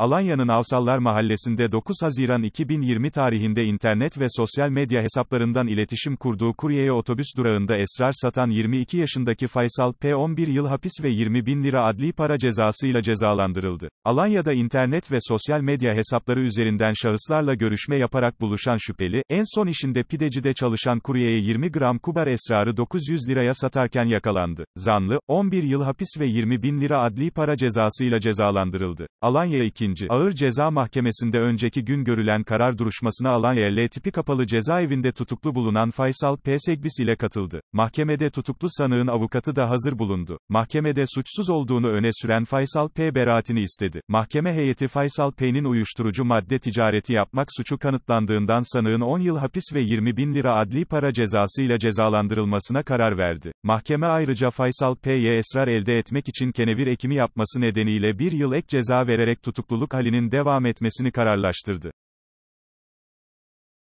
Alanya'nın Avsallar Mahallesi'nde 9 Haziran 2020 tarihinde internet ve sosyal medya hesaplarından iletişim kurduğu kuryeye otobüs durağında esrar satan 22 yaşındaki Faysal P. 11 yıl hapis ve 20 bin lira adli para cezasıyla cezalandırıldı. Alanya'da internet ve sosyal medya hesapları üzerinden şahıslarla görüşme yaparak buluşan şüpheli, en son işinde pidecide çalışan kuryeye 20 gram kubar esrarı 900 liraya satarken yakalandı. Zanlı, 11 yıl hapis ve 20 bin lira adli para cezasıyla cezalandırıldı. Alanya 2. Ağır Ceza Mahkemesi'nde önceki gün görülen karar duruşmasına alan L tipi kapalı cezaevinde tutuklu bulunan Faysal P. Segbis ile katıldı. Mahkemede tutuklu sanığın avukatı da hazır bulundu. Mahkemede suçsuz olduğunu öne süren Faysal P. beraatini istedi. Mahkeme heyeti Faysal P.'nin uyuşturucu madde ticareti yapmak suçu kanıtlandığından sanığın 10 yıl hapis ve 20 bin lira adli para cezası ile cezalandırılmasına karar verdi. Mahkeme ayrıca Faysal P.'ye esrar elde etmek için kenevir ekimi yapması nedeniyle bir yıl ek ceza vererek tutuklu yoksulluk halinin devam etmesini kararlaştırdı.